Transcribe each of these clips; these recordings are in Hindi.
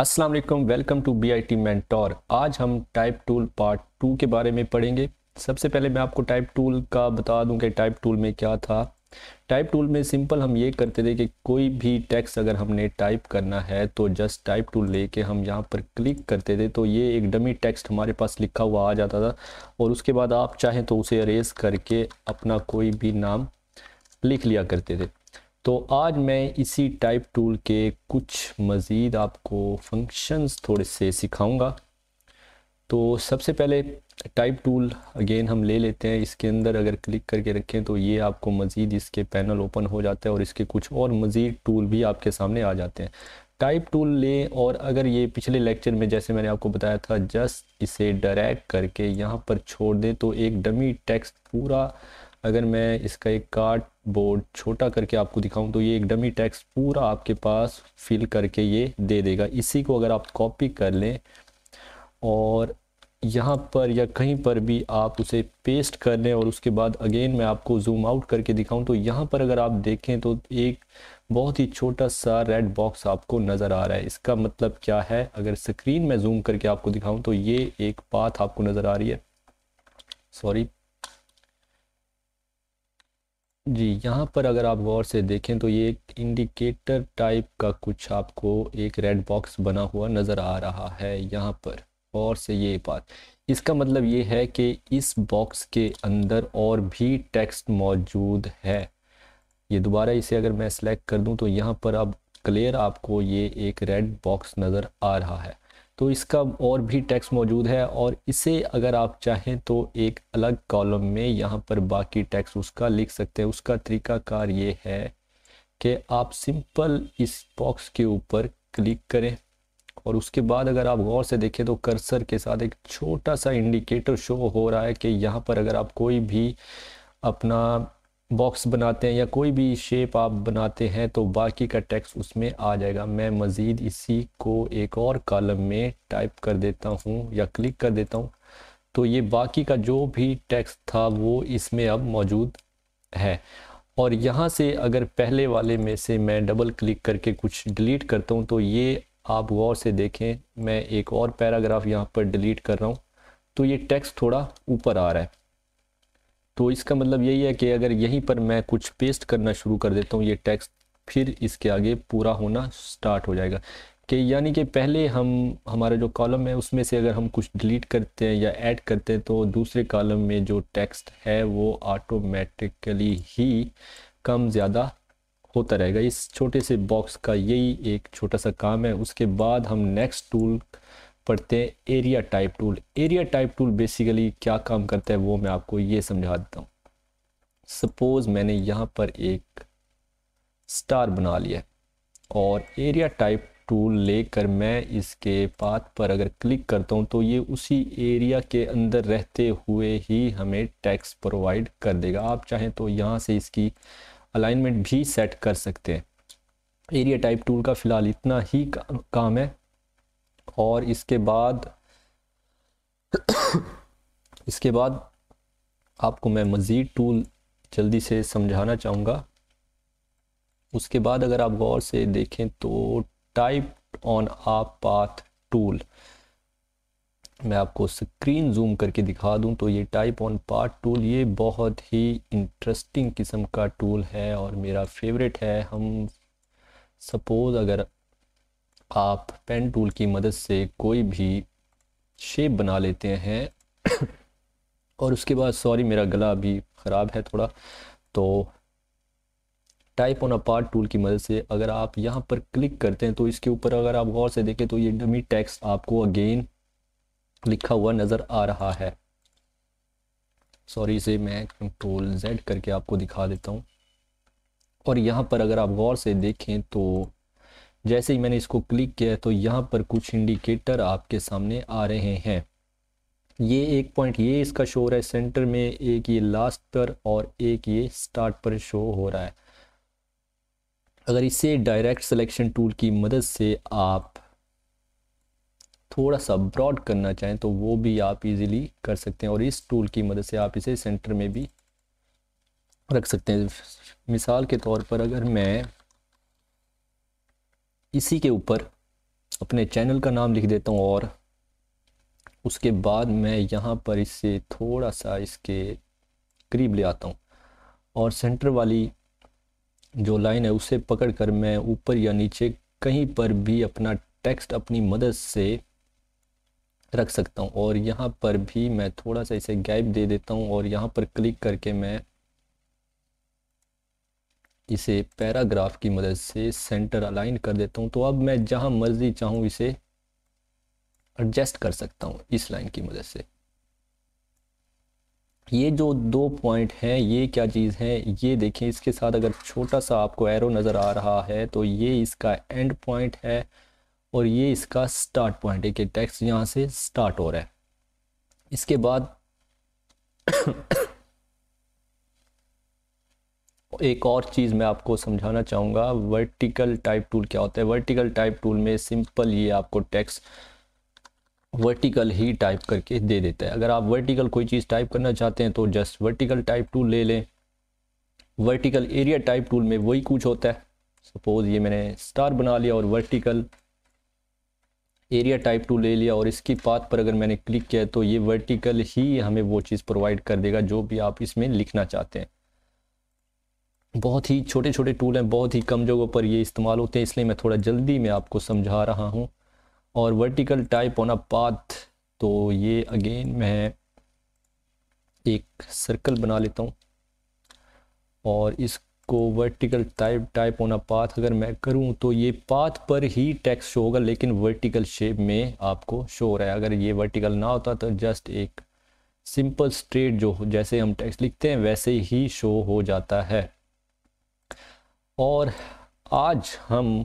Aslam welcome to B I T mentor आज हम टाइप टूल पार्ट टू के बारे में पढ़ेंगे सबसे पहले मैं आपको टाइप टूल का बता दूं कि टाइप टूल में क्या था टाइप टूल में सिंपल हम ये करते थे कि कोई भी टैक्स अगर हमने टाइप करना है तो जस्ट टाइप टूल लेके हम यहाँ पर क्लिक करते थे तो ये एक डमी टेक्स्ट हमारे पास लिखा हुआ आ जाता था और उसके बाद आप चाहें तो उसे अरेज करके अपना कोई भी नाम लिख लिया करते थे तो आज मैं इसी टाइप टूल के कुछ मज़ीद आपको फंक्शंस थोड़े से सिखाऊंगा तो सबसे पहले टाइप टूल अगेन हम ले लेते हैं इसके अंदर अगर क्लिक करके रखें तो ये आपको मज़ीद इसके पैनल ओपन हो जाते हैं और इसके कुछ और मज़ीद टूल भी आपके सामने आ जाते हैं टाइप टूल लें और अगर ये पिछले लेक्चर में जैसे मैंने आपको बताया था जस्ट इसे डायरेक्ट करके यहाँ पर छोड़ दें तो एक डमी टेक्स्ट पूरा अगर मैं इसका एक कार्ड बोर्ड छोटा करके आपको दिखाऊं तो ये एक डमी टेक्स्ट पूरा आपके पास फिल करके ये दे देगा इसी को अगर आप कॉपी कर लें और यहाँ पर या कहीं पर भी आप उसे पेस्ट कर लें और उसके बाद अगेन मैं आपको जूम आउट करके दिखाऊं तो यहाँ पर अगर आप देखें तो एक बहुत ही छोटा सा रेड बॉक्स आपको नज़र आ रहा है इसका मतलब क्या है अगर स्क्रीन में जूम करके आपको दिखाऊं तो ये एक पाथ आपको नज़र आ रही है सॉरी जी यहाँ पर अगर आप गौर से देखें तो ये एक इंडिकेटर टाइप का कुछ आपको एक रेड बॉक्स बना हुआ नज़र आ रहा है यहाँ पर और से ये बात इसका मतलब ये है कि इस बॉक्स के अंदर और भी टेक्स्ट मौजूद है ये दोबारा इसे अगर मैं सेलेक्ट कर दूं तो यहाँ पर अब क्लियर आपको ये एक रेड बॉक्स नज़र आ रहा है तो इसका और भी टैक्स मौजूद है और इसे अगर आप चाहें तो एक अलग कॉलम में यहाँ पर बाकी टैक्स उसका लिख सकते हैं उसका तरीकाकार ये है कि आप सिंपल इस बॉक्स के ऊपर क्लिक करें और उसके बाद अगर आप गौर से देखें तो कर्सर के साथ एक छोटा सा इंडिकेटर शो हो रहा है कि यहाँ पर अगर आप कोई भी अपना बॉक्स बनाते हैं या कोई भी शेप आप बनाते हैं तो बाकी का टेक्स्ट उसमें आ जाएगा मैं मज़ीद इसी को एक और कॉलम में टाइप कर देता हूँ या क्लिक कर देता हूँ तो ये बाकी का जो भी टेक्स्ट था वो इसमें अब मौजूद है और यहाँ से अगर पहले वाले में से मैं डबल क्लिक करके कुछ डिलीट करता हूँ तो ये आप गौर से देखें मैं एक और पैराग्राफ यहाँ पर डिलीट कर रहा हूँ तो ये टेक्स्ट थोड़ा ऊपर आ रहा है तो इसका मतलब यही है कि अगर यहीं पर मैं कुछ पेस्ट करना शुरू कर देता हूँ ये टेक्स्ट फिर इसके आगे पूरा होना स्टार्ट हो जाएगा कि यानी कि पहले हम हमारा जो कॉलम है उसमें से अगर हम कुछ डिलीट करते हैं या ऐड करते हैं तो दूसरे कॉलम में जो टेक्स्ट है वो ऑटोमेटिकली ही कम ज़्यादा होता रहेगा इस छोटे से बॉक्स का यही एक छोटा सा काम है उसके बाद हम नेक्स्ट टूल पढ़ते हैं area type tool area type tool basically क्या काम करता है वो मैं आपको ये समझा देता हूँ सपोज़ मैंने यहाँ पर एक स्टार बना लिया और एरिया टाइप टूल लेकर मैं इसके पाथ पर अगर क्लिक करता हूँ तो ये उसी एरिया के अंदर रहते हुए ही हमें टैक्स प्रोवाइड कर देगा आप चाहें तो यहाँ से इसकी अलाइनमेंट भी सेट कर सकते हैं एरिया टाइप टूल का फ़िलहाल इतना ही काम है और इसके बाद इसके बाद आपको मैं मज़ीद टूल जल्दी से समझाना चाहूँगा उसके बाद अगर आप गौर से देखें तो type on a path tool मैं आपको स्क्रीन जूम करके दिखा दूं तो ये टाइप ऑन पाथ टूल ये बहुत ही इंटरेस्टिंग किस्म का टूल है और मेरा फेवरेट है हम सपोज़ अगर आप पेन टूल की मदद से कोई भी शेप बना लेते हैं और उसके बाद सॉरी मेरा गला अभी ख़राब है थोड़ा तो type on a path tool की मदद से अगर आप यहाँ पर क्लिक करते हैं तो इसके ऊपर अगर आप गौर से देखें तो ये डमी टेक्स्ट आपको अगेन लिखा हुआ नज़र आ रहा है सॉरी से मैं कंट्रोल जेड करके आपको दिखा देता हूँ और यहाँ पर अगर आप गौर से देखें तो जैसे ही मैंने इसको क्लिक किया तो यहाँ पर कुछ इंडिकेटर आपके सामने आ रहे हैं ये एक पॉइंट ये इसका शो हो रहा है सेंटर में एक ये लास्ट पर और एक ये स्टार्ट पर शो हो रहा है अगर इसे डायरेक्ट सिलेक्शन टूल की मदद से आप थोड़ा सा ब्रॉड करना चाहें तो वो भी आप इजीली कर सकते हैं और इस टूल की मदद से आप इसे सेंटर में भी रख सकते हैं मिसाल के तौर पर अगर मैं इसी के ऊपर अपने चैनल का नाम लिख देता हूँ और उसके बाद मैं यहाँ पर इससे थोड़ा सा इसके करीब ले आता हूँ और सेंटर वाली जो लाइन है उसे पकड़ कर मैं ऊपर या नीचे कहीं पर भी अपना टेक्स्ट अपनी मदद से रख सकता हूँ और यहाँ पर भी मैं थोड़ा सा इसे गैप दे देता हूँ और यहाँ पर क्लिक करके मैं इसे पैराग्राफ की मदद से सेंटर अलाइन कर देता हूँ तो अब मैं जहाँ मर्जी चाहूँ इसे एडजस्ट कर सकता हूँ इस लाइन की मदद से ये जो दो पॉइंट है ये क्या चीज़ है ये देखें इसके साथ अगर छोटा सा आपको एरो नज़र आ रहा है तो ये इसका एंड पॉइंट है और ये इसका स्टार्ट पॉइंट है कि टेक्स्ट यहाँ से स्टार्ट हो रहा है इसके बाद एक और चीज़ मैं आपको समझाना चाहूँगा वर्टिकल टाइप टूल क्या होता है वर्टिकल टाइप टूल में सिंपल ये आपको टेक्स्ट वर्टिकल ही टाइप करके दे देता है अगर आप वर्टिकल कोई चीज़ टाइप करना चाहते हैं तो जस्ट वर्टिकल टाइप टूल ले लें वर्टिकल एरिया टाइप टूल में वही कुछ होता है सपोज ये मैंने स्टार बना लिया और वर्टिकल एरिया टाइप टू ले लिया और इसकी पाथ पर अगर मैंने क्लिक किया तो ये वर्टिकल ही हमें वो चीज़ प्रोवाइड कर देगा जो भी आप इसमें लिखना चाहते हैं बहुत ही छोटे छोटे टूल हैं बहुत ही कम जगहों पर ये इस्तेमाल होते हैं इसलिए मैं थोड़ा जल्दी में आपको समझा रहा हूँ और vertical type on a path तो ये अगेन मैं एक सर्कल बना लेता हूँ और इसको vertical type type on a path अगर मैं करूँ तो ये पाथ पर ही टेक्स्ट शो होगा लेकिन वर्टिकल शेप में आपको शो हो रहा है अगर ये वर्टिकल ना होता तो जस्ट एक सिंपल स्ट्रेट जो जैसे हम टेक्स्ट लिखते हैं वैसे ही शो हो जाता है और आज हम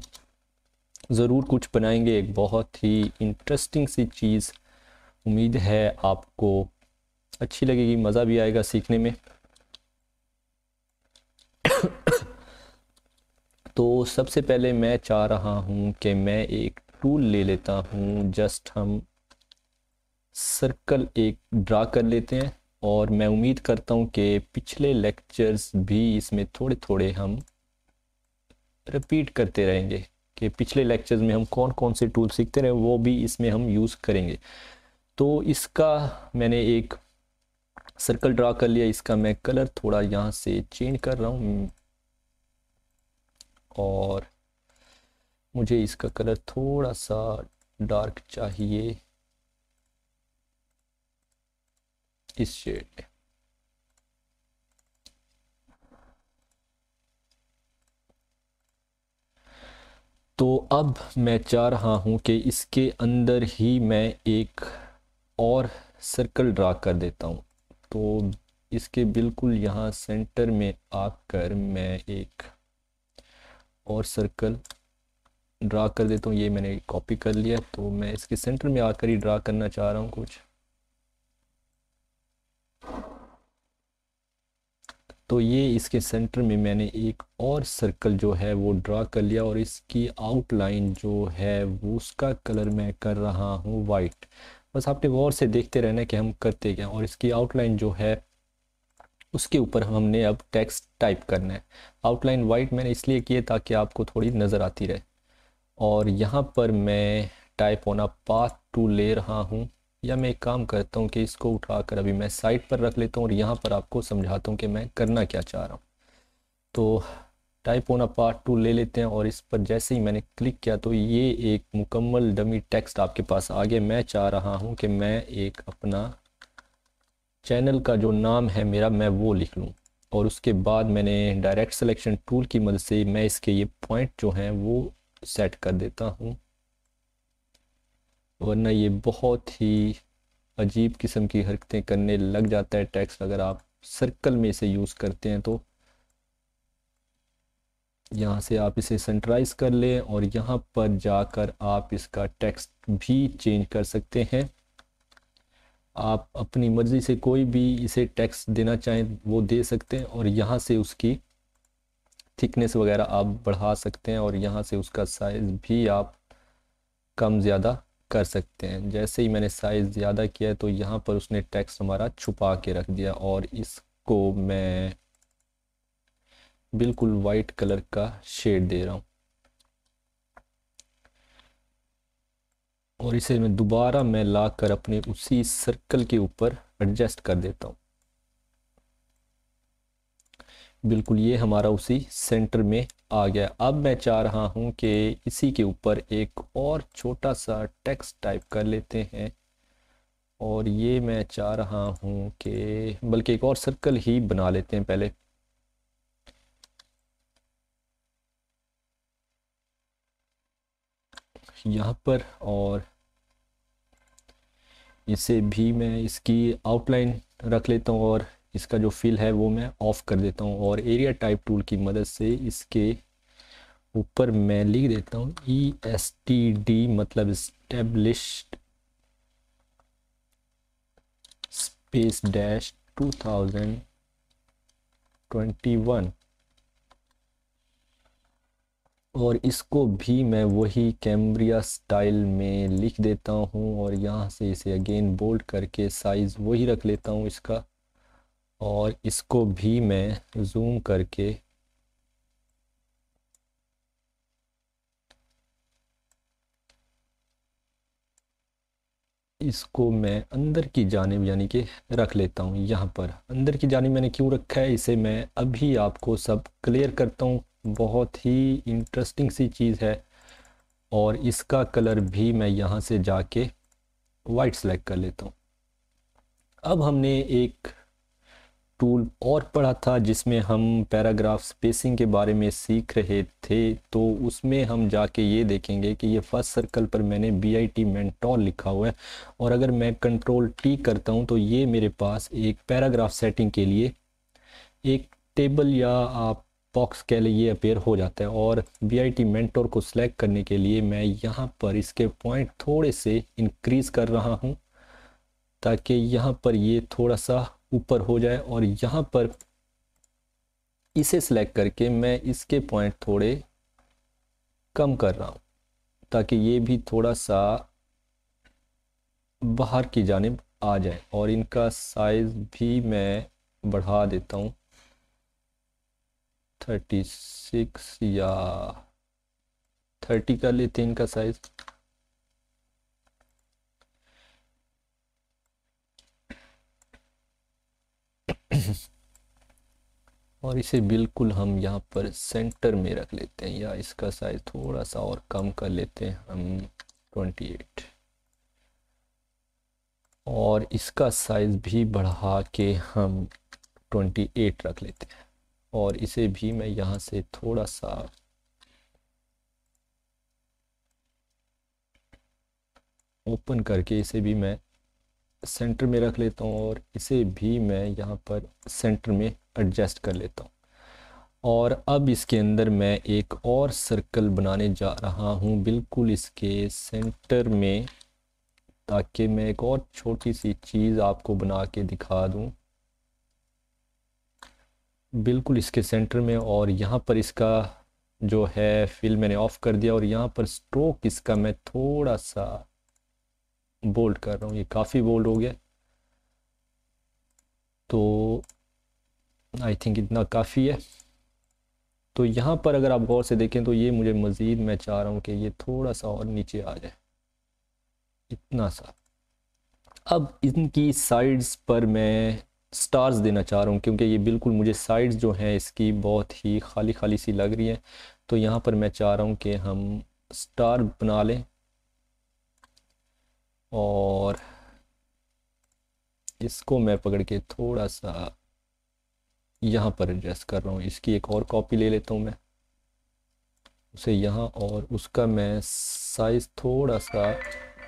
ज़रूर कुछ बनाएंगे एक बहुत ही इंटरेस्टिंग सी चीज़ उम्मीद है आपको अच्छी लगेगी मज़ा भी आएगा सीखने में तो सबसे पहले मैं चाह रहा हूँ कि मैं एक टूल ले लेता हूँ जस्ट हम सर्कल एक ड्रा कर लेते हैं और मैं उम्मीद करता हूँ कि पिछले लेक्चर्स भी इसमें थोड़े थोड़े हम रिपीट करते रहेंगे कि पिछले लेक्चर्स में हम कौन कौन से टूल सीखते रहे वो भी इसमें हम यूज़ करेंगे तो इसका मैंने एक सर्कल ड्रा कर लिया इसका मैं कलर थोड़ा यहाँ से चेंज कर रहा हूँ और मुझे इसका कलर थोड़ा सा डार्क चाहिए इस शेड में तो अब मैं चाह रहा हूँ कि इसके अंदर ही मैं एक और सर्कल ड्रा कर देता हूँ तो इसके बिल्कुल यहाँ सेंटर में आकर मैं एक और सर्कल ड्रा कर देता हूँ ये मैंने कॉपी कर लिया तो मैं इसके सेंटर में आकर ही ड्रा करना चाह रहा हूँ कुछ तो ये इसके सेंटर में मैंने एक और सर्कल जो है वो ड्रा कर लिया और इसकी आउटलाइन जो है वो उसका कलर मैं कर रहा हूँ वाइट बस आपने गौर से देखते रहना कि हम करते क्या और इसकी आउटलाइन जो है उसके ऊपर हमने अब टेक्स्ट टाइप करना है आउटलाइन वाइट मैंने इसलिए किए ताकि आपको थोड़ी नज़र आती रहे और यहाँ पर मैं टाइप होना पाथ टू ले रहा हूँ या मैं एक काम करता हूँ कि इसको उठाकर अभी मैं साइट पर रख लेता हूँ और यहाँ पर आपको समझाता हूँ कि मैं करना क्या चाह रहा हूँ तो टाइप होना पार्ट टू ले लेते हैं और इस पर जैसे ही मैंने क्लिक किया तो ये एक मुकम्मल डमी टेक्स्ट आपके पास आ गया मैं चाह रहा हूँ कि मैं एक अपना चैनल का जो नाम है मेरा मैं वो लिख लूँ और उसके बाद मैंने डायरेक्ट सिलेक्शन टूल की मदद से मैं इसके ये पॉइंट जो हैं वो सेट कर देता हूँ वरना ये बहुत ही अजीब किस्म की हरकतें करने लग जाता है टैक्स अगर आप सर्कल में इसे यूज़ करते हैं तो यहाँ से आप इसे सेंट्राइज कर लें और यहाँ पर जाकर आप इसका टेक्स्ट भी चेंज कर सकते हैं आप अपनी मर्ज़ी से कोई भी इसे टैक्स देना चाहें वो दे सकते हैं और यहाँ से उसकी थिकनेस वगैरह आप बढ़ा सकते हैं और यहाँ से उसका साइज़ भी आप कम ज़्यादा कर सकते हैं जैसे ही मैंने साइज़ ज़्यादा किया है तो यहाँ पर उसने टेक्स्ट हमारा छुपा के रख दिया और इसको मैं बिल्कुल वाइट कलर का शेड दे रहा हूँ और इसे मैं दोबारा मैं लाकर अपने उसी सर्कल के ऊपर एडजस्ट कर देता हूँ बिल्कुल ये हमारा उसी सेंटर में आ गया अब मैं चाह रहा हूँ कि इसी के ऊपर एक और छोटा सा टेक्स्ट टाइप कर लेते हैं और ये मैं चाह रहा हूँ कि बल्कि एक और सर्कल ही बना लेते हैं पहले यहाँ पर और इसे भी मैं इसकी आउटलाइन रख लेता हूँ और इसका जो फिल है वो मैं ऑफ़ कर देता हूँ और एरिया टाइप टूल की मदद से इसके ऊपर मैं लिख देता हूँ ई एस टी डी मतलब establish space dash two thousand twenty one और इसको भी मैं वही कैम्ब्रिया स्टाइल में लिख देता हूँ और यहाँ से इसे अगेन बोल्ड करके साइज़ वही रख लेता हूँ इसका और इसको भी मैं जूम करके इसको मैं अंदर की जानब यानी कि रख लेता हूँ यहाँ पर अंदर की जानब मैंने क्यों रखा है इसे मैं अभी आपको सब क्लियर करता हूँ बहुत ही इंटरेस्टिंग सी चीज़ है और इसका कलर भी मैं यहाँ से जाके वाइट सेलेक्ट कर लेता हूँ अब हमने एक टूल और पढ़ा था जिसमें हम पैराग्राफ स्पेसिंग के बारे में सीख रहे थे तो उसमें हम जाके ये देखेंगे कि ये फर्स्ट सर्कल पर मैंने बी आई टी मैंटॉल लिखा हुआ है और अगर मैं कंट्रोल टी करता हूँ तो ये मेरे पास एक पैराग्राफ सेटिंग के लिए एक टेबल या आप बॉक्स के लिए ये अपेयर हो जाता है और बी आई टी मैंटोर को सिलेक्ट करने के लिए मैं यहाँ पर इसके पॉइंट थोड़े से इनक्रीज़ कर रहा हूँ ताकि यहाँ पर ये थोड़ा सा ऊपर हो जाए और यहाँ पर इसे सिलेक्ट करके मैं इसके पॉइंट थोड़े कम कर रहा हूँ ताकि ये भी थोड़ा सा बाहर की जानब आ जाए और इनका साइज़ भी मैं बढ़ा देता हूँ थर्टी सिक्स या थर्टी कर लेते हैं इनका साइज़ और इसे बिल्कुल हम यहाँ पर सेंटर में रख लेते हैं या इसका साइज थोड़ा सा और कम कर लेते हैं हम ट्वेंटी और इसका साइज़ भी बढ़ा के हम ट्वेंटी एट रख लेते हैं और इसे भी मैं यहाँ से थोड़ा सा ओपन करके इसे भी मैं सेंटर में रख लेता हूँ और इसे भी मैं यहाँ पर सेंटर में एडजस्ट कर लेता हूँ और अब इसके अंदर मैं एक और सर्कल बनाने जा रहा हूँ बिल्कुल इसके सेंटर में ताकि मैं एक और छोटी सी चीज़ आपको बना के दिखा दूँ बिल्कुल इसके सेंटर में और यहाँ पर इसका जो है फिल मैंने ऑफ़ कर दिया और यहाँ पर स्ट्रोक इसका मैं थोड़ा सा बोल्ड कर रहा हूँ ये काफ़ी बोल्ड हो गया तो आई थिंक इतना काफ़ी है तो यहाँ पर अगर आप गौर से देखें तो ये मुझे मज़ीद मैं चाह रहा हूँ कि ये थोड़ा सा और नीचे आ जाए इतना सा अब इनकी साइड्स पर मैं स्टार्स देना चाह रहा हूँ क्योंकि ये बिल्कुल मुझे साइड्स जो हैं इसकी बहुत ही खाली खाली सी लग रही हैं तो यहाँ पर मैं चाह रहा हूँ कि हम स्टार बना लें और इसको मैं पकड़ के थोड़ा सा यहाँ पर एडजस्ट कर रहा हूँ इसकी एक और कॉपी ले लेता हूँ मैं उसे यहाँ और उसका मैं साइज़ थोड़ा सा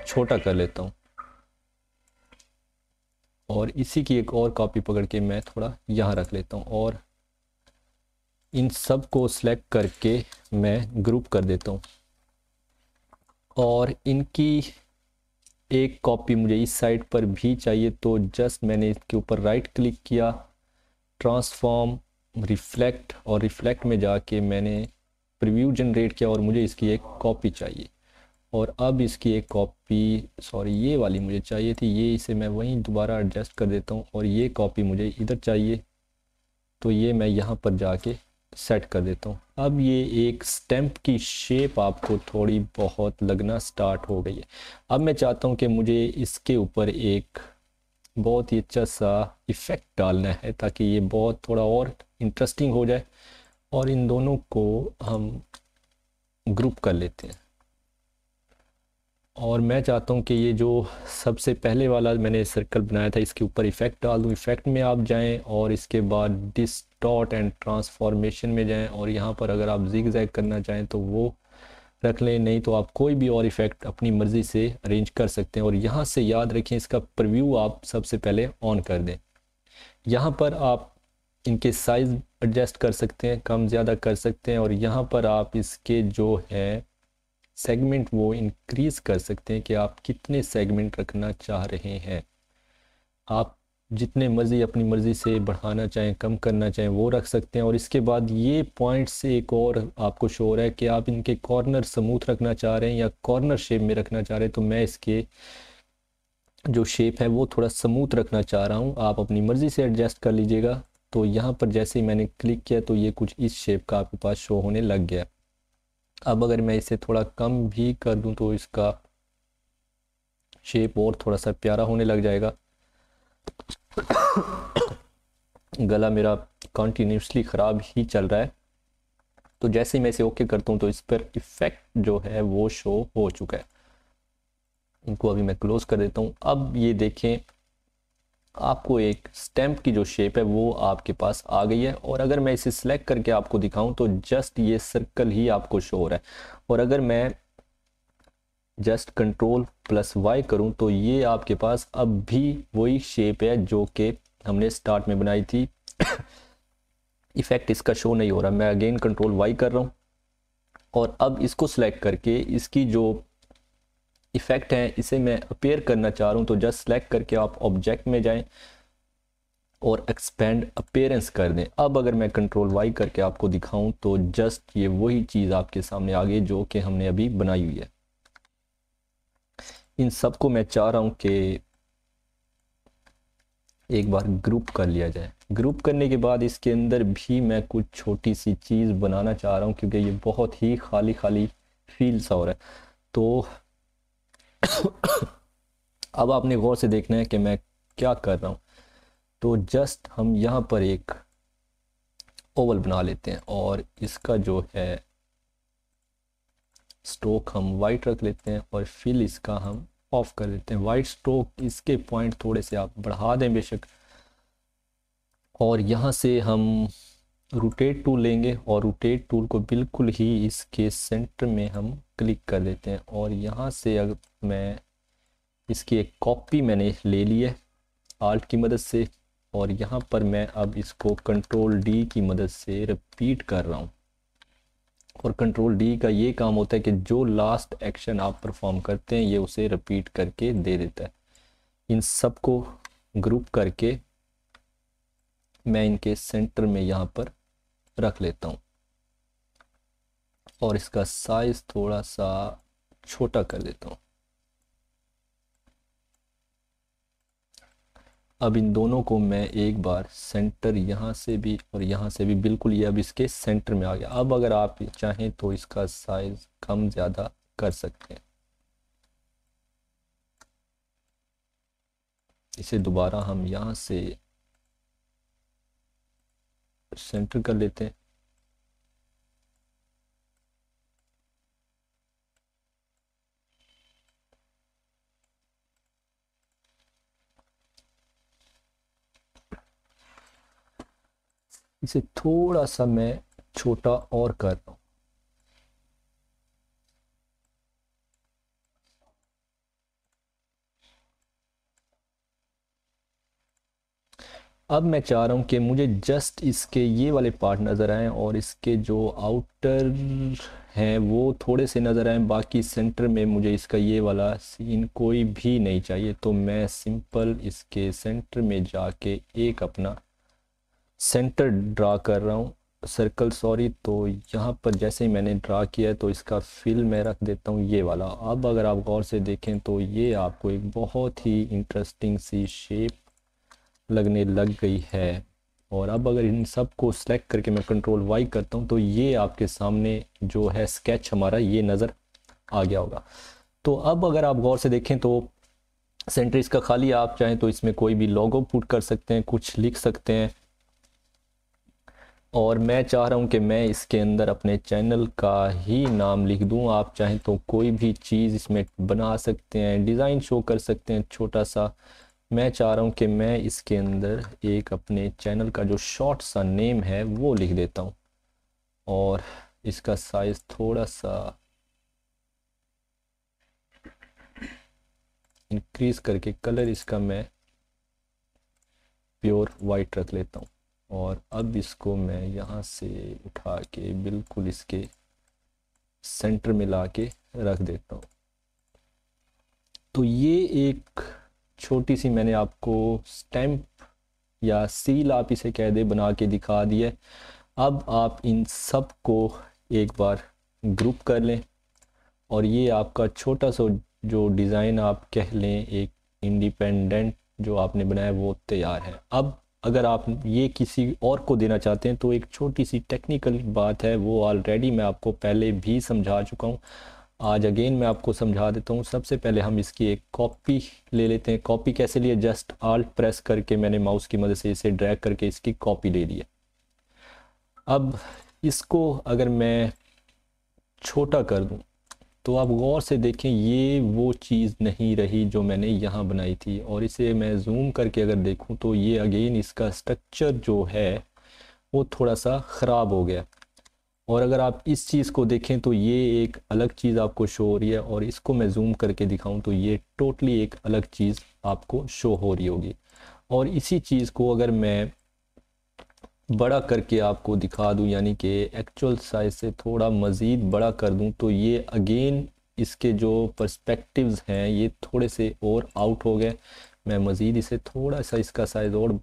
छोटा कर लेता हूँ और इसी की एक और कॉपी पकड़ के मैं थोड़ा यहाँ रख लेता हूँ और इन सब को सेलेक्ट करके मैं ग्रुप कर देता हूँ और इनकी एक कॉपी मुझे इस साइड पर भी चाहिए तो जस्ट मैंने इसके ऊपर राइट क्लिक किया ट्रांसफॉर्म रिफ्लेक्ट और रिफ्लेक्ट में जाके मैंने प्रीव्यू जनरेट किया और मुझे इसकी एक कॉपी चाहिए और अब इसकी एक कॉपी सॉरी ये वाली मुझे चाहिए थी ये इसे मैं वहीं दोबारा एडजस्ट कर देता हूँ और ये कॉपी मुझे इधर चाहिए तो ये मैं यहाँ पर जाके सेट कर देता हूँ अब ये एक स्टैम्प की शेप आपको थोड़ी बहुत लगना स्टार्ट हो गई है अब मैं चाहता हूँ कि मुझे इसके ऊपर एक बहुत ही अच्छा सा इफ़ेक्ट डालना है ताकि ये बहुत थोड़ा और इंटरेस्टिंग हो जाए और इन दोनों को हम ग्रुप कर लेते हैं और मैं चाहता हूँ कि ये जो सबसे पहले वाला मैंने सर्कल बनाया था इसके ऊपर इफ़ेक्ट डाल दूँ इफ़ेक्ट में आप जाएँ और इसके बाद डिस्ट डॉट एंड ट्रांसफॉर्मेशन में जाएं और यहाँ पर अगर आप जिग जैग करना चाहें तो वो रख लें नहीं तो आप कोई भी और इफेक्ट अपनी मर्ज़ी से अरेंज कर सकते हैं और यहाँ से याद रखें इसका प्रव्यू आप सबसे पहले ऑन कर दें यहाँ पर आप इनके साइज़ एडजस्ट कर सकते हैं कम ज़्यादा कर सकते हैं और यहाँ पर आप इसके जो है सेगमेंट वो इंक्रीज़ कर सकते हैं कि आप कितने सेगमेंट रखना चाह रहे हैं आप जितने मर्ज़ी अपनी मर्ज़ी से बढ़ाना चाहें कम करना चाहें वो रख सकते हैं और इसके बाद ये पॉइंट से एक और आपको शोर है कि आप इनके कॉर्नर समूथ रखना चाह रहे हैं या कॉर्नर शेप में रखना चाह रहे हैं तो मैं इसके जो शेप है वो थोड़ा समूथ रखना चाह रहा हूँ आप अपनी मर्ज़ी से एडजस्ट कर लीजिएगा तो यहाँ पर जैसे ही मैंने क्लिक किया तो ये कुछ इस शेप का आपके पास शो होने लग गया अब अगर मैं इसे थोड़ा कम भी कर दूँ तो इसका शेप और थोड़ा सा प्यारा होने लग जाएगा गला मेरा कंटिन्यूसली ख़राब ही चल रहा है तो जैसे ही मैं इसे ओके करता हूँ तो इस पर इफ़ेक्ट जो है वो शो हो चुका है इनको अभी मैं क्लोज़ कर देता हूँ अब ये देखें आपको एक स्टैम्प की जो शेप है वो आपके पास आ गई है और अगर मैं इसे सिलेक्ट करके आपको दिखाऊं तो जस्ट ये सर्कल ही आपको शो हो रहा है और अगर मैं जस्ट कंट्रोल प्लस वाई करूं तो ये आपके पास अब भी वही शेप है जो कि हमने स्टार्ट में बनाई थी इफेक्ट इसका शो नहीं हो रहा मैं अगेन कंट्रोल वाई कर रहा हूँ और अब इसको सिलेक्ट करके इसकी जो इफ़ेक्ट है इसे मैं अपेयर करना चाह रहा हूँ तो जस्ट सेलेक्ट करके आप ऑब्जेक्ट में जाएं और एक्सपेंड अपेयरेंस कर दें अब अगर मैं कंट्रोल वाई करके आपको दिखाऊं तो जस्ट ये वही चीज़ आपके सामने आ गई जो कि हमने अभी बनाई हुई है इन सबको मैं चाह रहा हूँ कि एक बार ग्रुप कर लिया जाए ग्रुप करने के बाद इसके अंदर भी मैं कुछ छोटी सी चीज़ बनाना चाह रहा हूँ क्योंकि ये बहुत ही खाली खाली फील सा हो रहा है तो अब आपने गौर से देखना है कि मैं क्या कर रहा हूँ तो जस्ट हम यहाँ पर एक ओवल बना लेते हैं और इसका जो है स्ट्रोक हम वाइट रख लेते हैं और फिल इसका हम ऑफ कर देते हैं वाइट स्ट्रोक इसके पॉइंट थोड़े से आप बढ़ा दें बेशक और यहाँ से हम रोटेट टूल लेंगे और रोटेट टूल को बिल्कुल ही इसके सेंटर में हम क्लिक कर देते हैं और यहाँ से अगर मैं इसकी एक कॉपी मैंने ले ली है आर्ट की मदद से और यहाँ पर मैं अब इसको कंट्रोल डी की मदद से रिपीट कर रहा हूँ और कंट्रोल डी का ये काम होता है कि जो लास्ट एक्शन आप परफॉर्म करते हैं ये उसे रिपीट करके दे देता है इन सब को ग्रुप करके मैं इनके सेंटर में यहाँ पर रख लेता हूँ और इसका साइज़ थोड़ा सा छोटा कर लेता हूँ अब इन दोनों को मैं एक बार सेंटर यहाँ से भी और यहाँ से भी बिल्कुल ये अब इसके सेंटर में आ गया अब अगर आप चाहें तो इसका साइज कम ज़्यादा कर सकते हैं इसे दोबारा हम यहाँ से सेंटर कर लेते हैं इसे थोड़ा सा मैं छोटा और कर रहा हूँ अब मैं चाह रहा हूँ कि मुझे जस्ट इसके ये वाले पार्ट नज़र आए और इसके जो आउटर हैं वो थोड़े से नज़र आए बाकी सेंटर में मुझे इसका ये वाला सीन कोई भी नहीं चाहिए तो मैं सिंपल इसके सेंटर में जाके एक अपना सेंटर ड्रा कर रहा हूँ सर्कल सॉरी तो यहाँ पर जैसे ही मैंने ड्रा किया है तो इसका फिल मैं रख देता हूँ ये वाला अब अगर आप गौर से देखें तो ये आपको एक बहुत ही इंटरेस्टिंग सी शेप लगने लग गई है और अब अगर इन सब को सिलेक्ट करके मैं कंट्रोल वाई करता हूँ तो ये आपके सामने जो है स्केच हमारा ये नज़र आ गया होगा तो अब अगर आप गौर से देखें तो सेंटर इसका खाली आप चाहें तो इसमें कोई भी लॉगो पुट कर सकते हैं कुछ लिख सकते हैं और मैं चाह रहा हूँ कि मैं इसके अंदर अपने चैनल का ही नाम लिख दूँ आप चाहें तो कोई भी चीज़ इसमें बना सकते हैं डिज़ाइन शो कर सकते हैं छोटा सा मैं चाह रहा हूँ कि मैं इसके अंदर एक अपने चैनल का जो शॉर्ट सा नेम है वो लिख देता हूँ और इसका साइज़ थोड़ा सा इंक्रीज़ करके कलर इसका मैं प्योर वाइट रख लेता हूँ और अब इसको मैं यहाँ से उठा के बिल्कुल इसके सेंटर में ला के रख देता हूँ तो ये एक छोटी सी मैंने आपको स्टैम्प या सील आप इसे कह दे बना के दिखा दिया अब आप इन सब को एक बार ग्रुप कर लें और ये आपका छोटा सा जो डिज़ाइन आप कह लें एक इंडिपेंडेंट जो आपने बनाया वो तैयार है अब अगर आप ये किसी और को देना चाहते हैं तो एक छोटी सी टेक्निकल बात है वो ऑलरेडी मैं आपको पहले भी समझा चुका हूँ आज अगेन मैं आपको समझा देता हूँ सबसे पहले हम इसकी एक कॉपी ले लेते हैं कॉपी कैसे लिए जस्ट आल्ट प्रेस करके मैंने माउस की मदद से इसे ड्रैग करके इसकी कॉपी ले ली है अब इसको अगर मैं छोटा कर दूँ तो आप गौर से देखें ये वो चीज़ नहीं रही जो मैंने यहाँ बनाई थी और इसे मैं जूम करके अगर देखूँ तो ये अगेन इसका स्ट्रक्चर जो है वो थोड़ा सा ख़राब हो गया और अगर आप इस चीज़ को देखें तो ये एक अलग चीज़ आपको शो हो रही है और इसको मैं जूम करके दिखाऊं तो ये टोटली एक अलग चीज़ आपको शो हो रही होगी और इसी चीज़ को अगर मैं बड़ा करके आपको दिखा दूं यानी कि एक्चुअल साइज से थोड़ा मज़ीद बड़ा कर दूं तो ये अगेन इसके जो पर्सपेक्टिव्स हैं ये थोड़े से और आउट हो गए मैं मज़ीद इसे थोड़ा सा इसका साइज़ और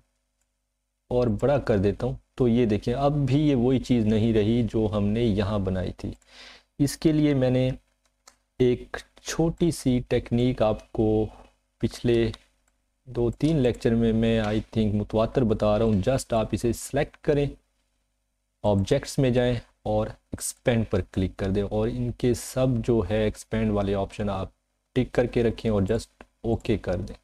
और बड़ा कर देता हूँ तो ये देखें अब भी ये वही चीज़ नहीं रही जो हमने यहाँ बनाई थी इसके लिए मैंने एक छोटी सी टेक्निक आपको पिछले दो तीन लेक्चर में मैं आई थिंक मुतवातर बता रहा हूँ जस्ट आप इसे सेलेक्ट करें ऑब्जेक्ट्स में जाएं और एक्सपेंड पर क्लिक कर दें और इनके सब जो है एक्सपेंड वाले ऑप्शन आप टिक करके रखें और जस्ट ओके कर दें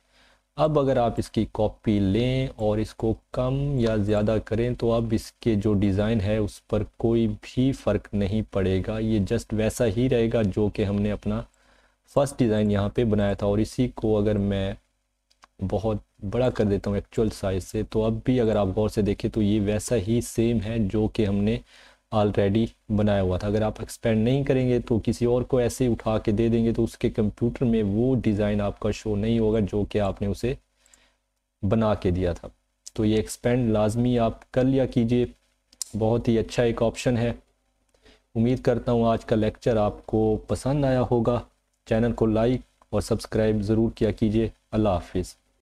अब अगर आप इसकी कॉपी लें और इसको कम या ज़्यादा करें तो अब इसके जो डिज़ाइन है उस पर कोई भी फ़र्क नहीं पड़ेगा ये जस्ट वैसा ही रहेगा जो कि हमने अपना फ़र्स्ट डिज़ाइन यहाँ पे बनाया था और इसी को अगर मैं बहुत बड़ा कर देता हूँ एक्चुअल साइज़ से तो अब भी अगर आप गौर से देखें तो ये वैसा ही सेम है जो कि हमने ऑलरेडी बनाया हुआ था अगर आप एक्सपेंड नहीं करेंगे तो किसी और को ऐसे ही उठा के दे देंगे तो उसके कंप्यूटर में वो डिज़ाइन आपका शो नहीं होगा जो कि आपने उसे बना के दिया था तो ये एक्सपेंड लाजमी आप कर लिया कीजिए बहुत ही अच्छा एक ऑप्शन है उम्मीद करता हूँ आज का लेक्चर आपको पसंद आया होगा चैनल को लाइक और सब्सक्राइब ज़रूर किया कीजिए अल्लाह हाफिज़